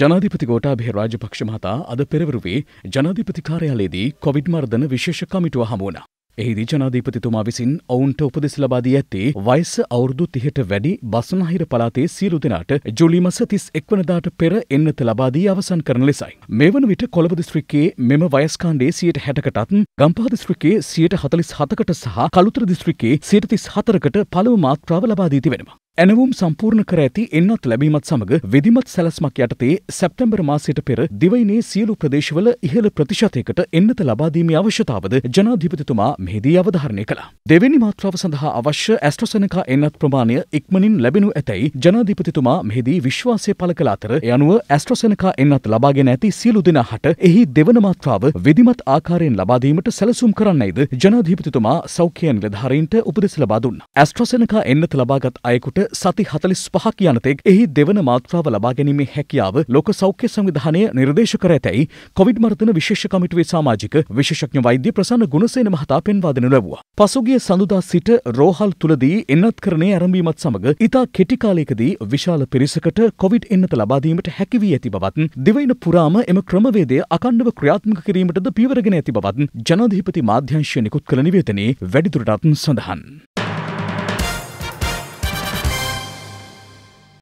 ජනාධිපති ගෝටාභය රාජපක්ෂ මහතා අද පෙරවරුවේ ජනාධිපති කාර්යාලයේදී කොවිඩ් මර්ධන විශේෂ කමිටුව හමුවනා. එහිදී ජනාධීපතිතුමා විසින් ඔවුන්ට උපදෙස් ලබාදී ඇත්තේ වයිස අවුරුදු තිහට වැඩි බස්නහිර පලාතේ සියලු දෙනාට ජුලි මස තිස් එක්වනදාට පෙර එන්නත ලබාදී අවසන් කරන ලෙසයි. මේ වන විට කොළඹ දිස්ත්‍රික්කයේ මෙම වයස්කාණ්ඩේ සියයට හැටකටත් ගම්පහ දිස්ත්‍රික්කයේ සියයට හතලිස් හතකට සහ කළුතර දිස්ත්‍රික්කයේ සියයට තිස් හතරකට පළමු මාත්‍රාව ලබාදී තිබෙනවා. ඇනවුම් සම්පූර්ණ කර ඇති එන්නත් ලැබීමත් සමඟ විධිමත් සැලස්මක් යටතේ සැප්තැම්බර් මාසයට පෙර දිවයිනේ සියලු ප්‍රදේශවල ඉහළ ප්‍රතිශතයකට එන්නත ලබාදීමේ අවශ්‍යතාවද ජනාධිපතිතුමා මෙහිදී අවධාරණය කළා. දෙවැනි මාත්‍රාව සඳහා අවශ්‍ය ඇස්ට්‍රසනකා එන්නත් ප්‍රමාණය ඉක්මනින් ලැබෙනු ඇතැයි ජනාධිපතිතුමා මෙහිදී විශ්වාසය පළ කළ අතර යනුව ඇස්ට්‍රසනකා එන්නත් ලබාගෙන ඇති සියලු දෙනා හට එහි දෙවන මාත්‍රාව විධිමත් ආකාරයෙන් ලබාදීමට සැලසුම් කරන්නයිද ජනාධිපතිතුමා සෞඛ්‍ය නිලධාරීන්ට උපදෙස් ලබා දුන්නා. ඇස්ට්‍රසනකා එන්නත ලබාගත් අයෙකුට සති 45 කියන තෙක් එහි දෙවන මාත්‍රාව ලබා ගැනීමේ හැකියාව ලෝක සෞඛ්‍ය සංවිධානය නිර්දේශ කර ඇතැයි කොවිඩ් මර්ධන විශේෂ කමිටුවේ සමාජික විශේෂඥ වෛද්‍ය ප්‍රසන්න ගුණසේන මහතා පෙන්වා දෙනු ලැබුවා. පසුගිය සඳුදා සිට රෝහල් තුලදී එන්නත්කරණයේ ආරම්භීමත් සමග ඉතා කෙටි කාලයකදී විශාල පිරිසකට කොවිඩ් එන්නත ලබා දීමට හැකි වී ඇති බවත් දිවයින පුරාම එම ක්‍රමවේදය අකණ්ඩව ක්‍රියාත්මක කිරීමටද පීවරගෙන ඇති බවත් ජනාධිපති මාධ්‍යංශය නිකුත් කළ නිවේදනයේ වැඩිදුරටත් සඳහන්.